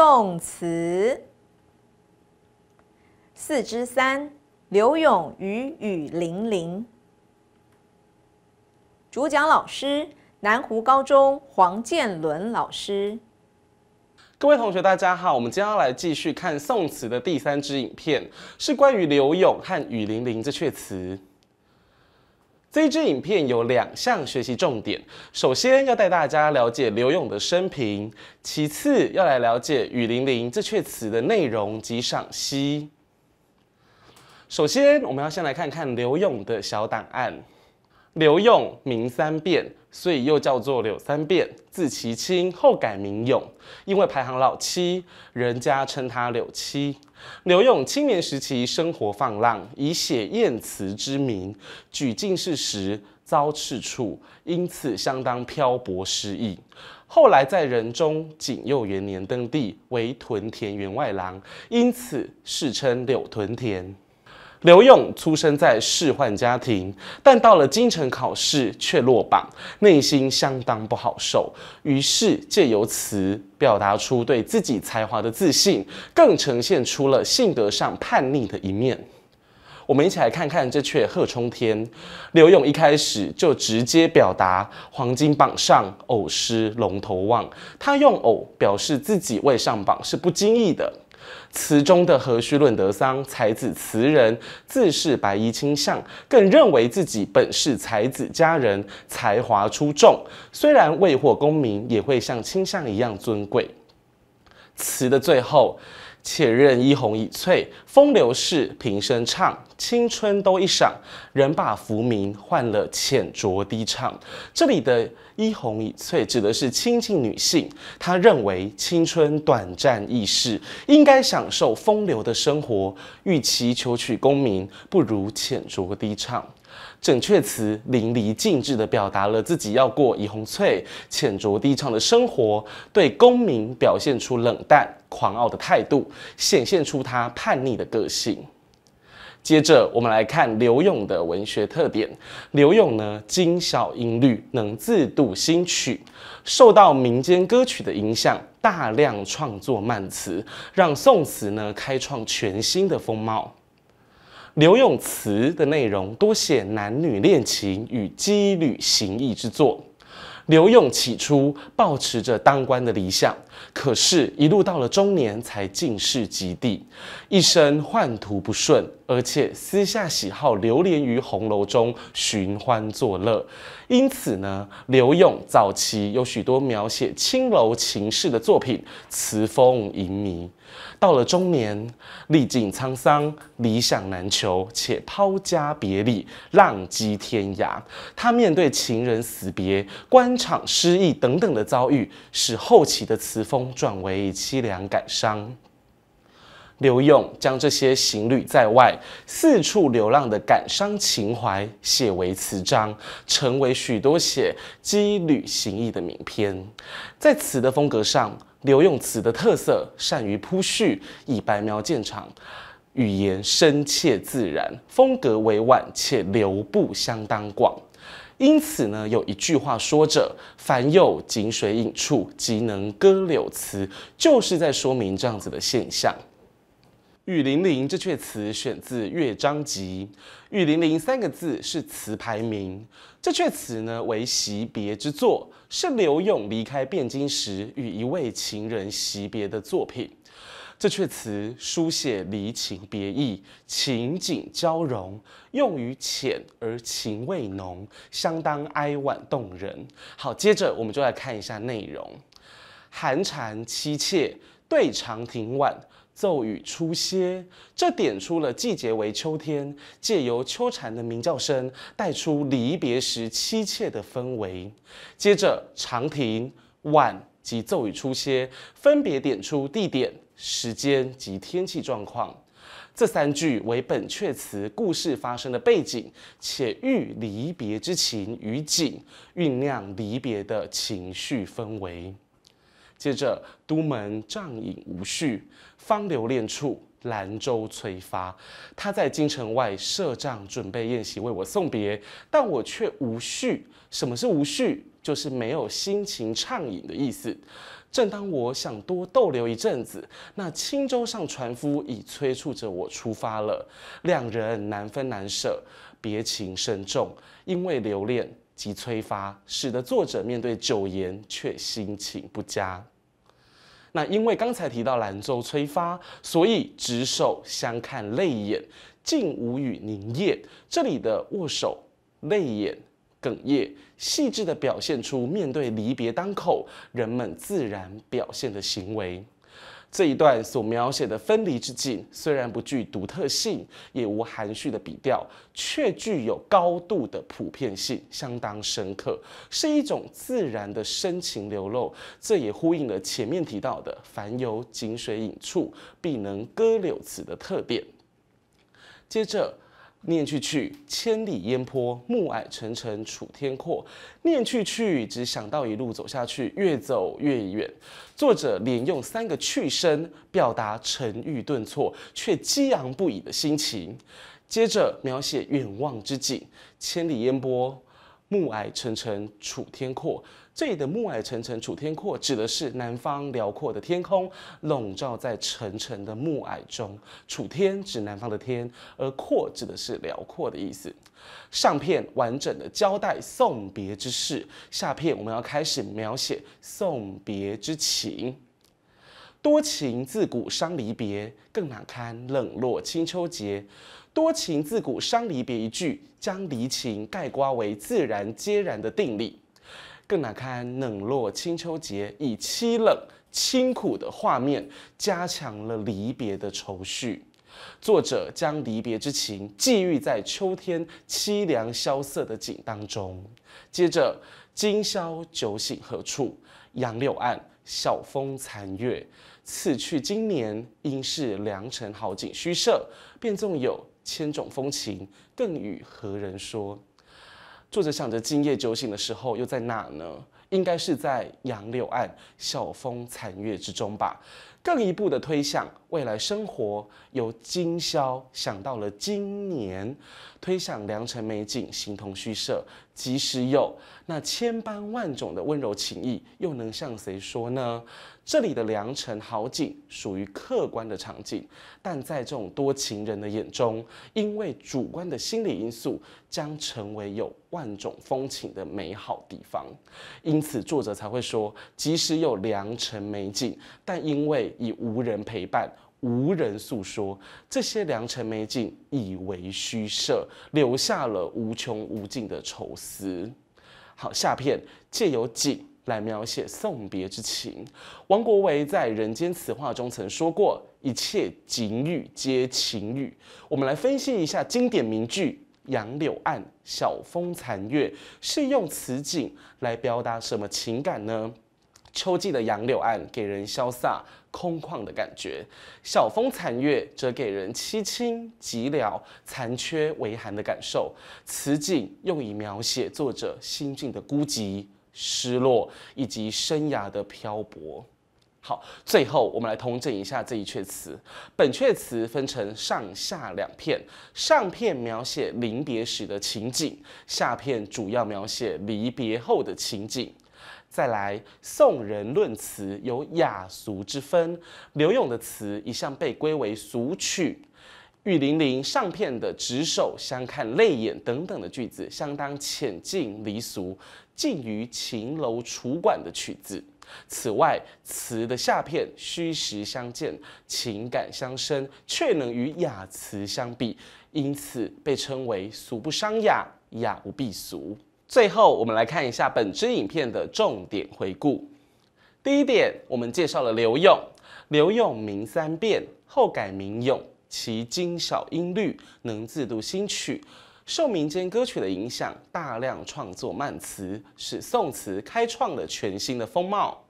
宋词四之三，柳永《雨雨霖铃》。主讲老师，南湖高中黄建伦老师。各位同学，大家好，我们今天要来继续看宋词的第三支影片，是关于柳永和《雨霖铃》这阙词。这支影片有两项学习重点，首先要带大家了解刘勇的生平，其次要来了解《雨霖铃》这阙词的内容及赏析。首先，我们要先来看看刘勇的小档案。刘勇名三变，所以又叫做柳三变，字其清，后改名勇，因为排行老七，人家称他柳七。刘永青年时期生活放浪，以写艳词之名举进士时遭斥处，因此相当漂泊失意。后来在仁宗景佑元年登第，为屯田员外郎，因此世称柳屯田。刘勇出生在仕宦家庭，但到了京城考试却落榜，内心相当不好受。于是借由词表达出对自己才华的自信，更呈现出了性格上叛逆的一面。我们一起来看看这阙《鹤冲天》。刘勇一开始就直接表达“黄金榜上偶失龙头望”，他用“偶”表示自己未上榜是不经意的。词中的何须论德桑，才子词人自是白衣卿相，更认为自己本是才子佳人，才华出众，虽然未获功名，也会像卿相一样尊贵。词的最后。且任一红一翠，风流事平生唱，青春都一晌。人把浮名换了浅酌低唱。这里的“一红一翠”指的是亲近女性。她认为青春短暂易逝，应该享受风流的生活，与其求取功名，不如浅酌低唱。整阙词淋漓尽致地表达了自己要过怡红翠浅酌低唱的生活，对功名表现出冷淡狂傲的态度，显现出他叛逆的个性。接着，我们来看柳永的文学特点。柳永呢，精小音律，能自度新曲，受到民间歌曲的影响，大量创作慢词，让宋词呢开创全新的风貌。柳永词的内容多写男女恋情与羁旅行役之作。柳永起初抱持着当官的理想。可是，一路到了中年才进士及第，一生宦途不顺，而且私下喜好流连于红楼中寻欢作乐。因此呢，刘永早期有许多描写青楼情事的作品，词风淫靡。到了中年，历尽沧桑，理想难求，且抛家别离，浪迹天涯。他面对情人死别、官场失意等等的遭遇，使后期的词。风转为凄凉感伤，刘勇将这些行旅在外、四处流浪的感伤情怀写为词章，成为许多写羁旅行役的名篇。在词的风格上，刘勇词的特色善于铺叙，以白描见长，语言深切自然，风格委婉且流布相当广。因此呢，有一句话说着：“凡有井水饮处，即能歌柳词。”就是在说明这样子的现象。《雨霖铃》这阙词选自《乐章集》，“雨霖铃”三个字是词牌名。这阙词呢为惜别之作，是柳永离开汴京时与一位情人惜别的作品。这阙词书写离情别意，情景交融，用于浅而情味浓，相当哀婉动人。好，接着我们就来看一下内容：寒蝉凄切，对长亭晚，骤雨初歇。这点出了季节为秋天，借由秋蝉的鸣叫声带出离别时凄切的氛围。接着长亭晚。及骤雨初歇，分别点出地点、时间及天气状况。这三句为本阙词故事发生的背景，且寓离别之情与景，酝酿离别的情绪氛围。接着，都门帐饮无绪，方留恋处兰舟催发。他在京城外设帐准备宴席为我送别，但我却无序。什么是无序？就是没有心情畅饮的意思。正当我想多逗留一阵子，那轻舟上船夫已催促着我出发了。两人难分难舍，别情深重，因为留恋及催发，使得作者面对酒筵却心情不佳。那因为刚才提到兰州催发，所以执手相看泪眼，竟无语凝噎。这里的握手、泪眼。哽咽，细致地表现出面对离别当口人们自然表现的行为。这一段所描写的分离之境，虽然不具独特性，也无含蓄的笔调，却具有高度的普遍性，相当深刻，是一种自然的深情流露。这也呼应了前面提到的“凡有井水饮处，必能歌柳词”的特点。接着。念去去，千里烟波，暮霭沉沉楚天阔。念去去，只想到一路走下去，越走越远。作者连用三个去声，表达沉郁顿挫却激昂不已的心情。接着描写远望之景：千里烟波，暮霭沉沉楚天阔。这里的暮霭沉沉楚天阔，指的是南方辽阔的天空笼罩在沉沉的暮霭中。楚天指南方的天，而阔指的是辽阔的意思。上片完整的交代送别之事，下片我们要开始描写送别之情。多情自古伤离别，更难堪冷落清秋节。多情自古伤离别一句，将离情概括为自然皆然的定理。更难堪，冷落清秋节，以凄冷清苦的画面，加强了离别的愁绪。作者将离别之情寄寓在秋天凄凉萧瑟的景当中。接着，今宵酒醒何处？杨柳岸，晓风残月。此去经年，应是良辰好景虚设。便纵有千种风情，更与何人说？作者想着今夜酒醒的时候又在哪呢？应该是在杨柳岸晓风残月之中吧。更一步的推向未来生活，由今宵想到了今年，推向良辰美景形同虚设。即使有那千般万种的温柔情意，又能向谁说呢？这里的良辰好景属于客观的场景，但在这种多情人的眼中，因为主观的心理因素，将成为有万种风情的美好地方。因此，作者才会说，即使有良辰美景，但因为。已无人陪伴，无人诉说，这些良辰美景以为虚设，留下了无穷无尽的愁思。好，下片借由景来描写送别之情。王国维在《人间词话》中曾说过：“一切景语皆情语。”我们来分析一下经典名句“杨柳岸，晓风残月”，是用此景来表达什么情感呢？秋季的杨柳岸给人潇洒。空旷的感觉，晓风残月则给人凄清寂寥、残缺微寒的感受。此景用以描写作者心境的孤寂、失落以及生涯的漂泊。好，最后我们来通整一下这一阙词。本阙词分成上下两片，上片描写临别时的情景，下片主要描写离别后的情景。再来，宋人论词有雅俗之分。柳永的词一向被归为俗曲，《雨霖铃》上片的“执手相看泪眼”等等的句子，相当浅近离俗，近于秦楼楚馆的曲子。此外，词的下片虚实相间，情感相生，却能与雅词相比，因此被称为俗不伤雅，雅不必俗。最后，我们来看一下本支影片的重点回顾。第一点，我们介绍了刘勇。刘勇名三变，后改名勇。其精小音律，能自度新曲，受民间歌曲的影响，大量创作慢词，使宋词开创了全新的风貌。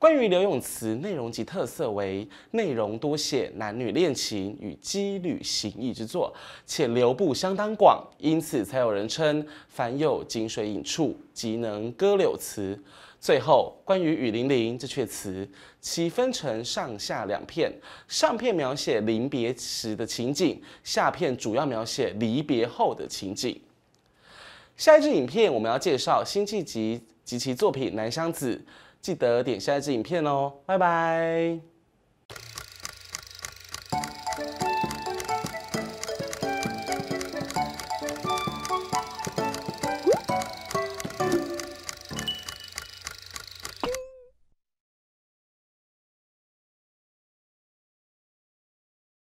关于柳永词，内容及特色为内容多写男女恋情与羁旅行意之作，且流布相当广，因此才有人称凡有井水引处，即能歌柳词。最后，关于《雨霖铃》这阙词，其分成上下两片，上片描写临别时的情景，下片主要描写离别后的情景。下一支影片我们要介绍辛弃疾及其作品《南乡子》。记得点下一支影片哦，拜拜。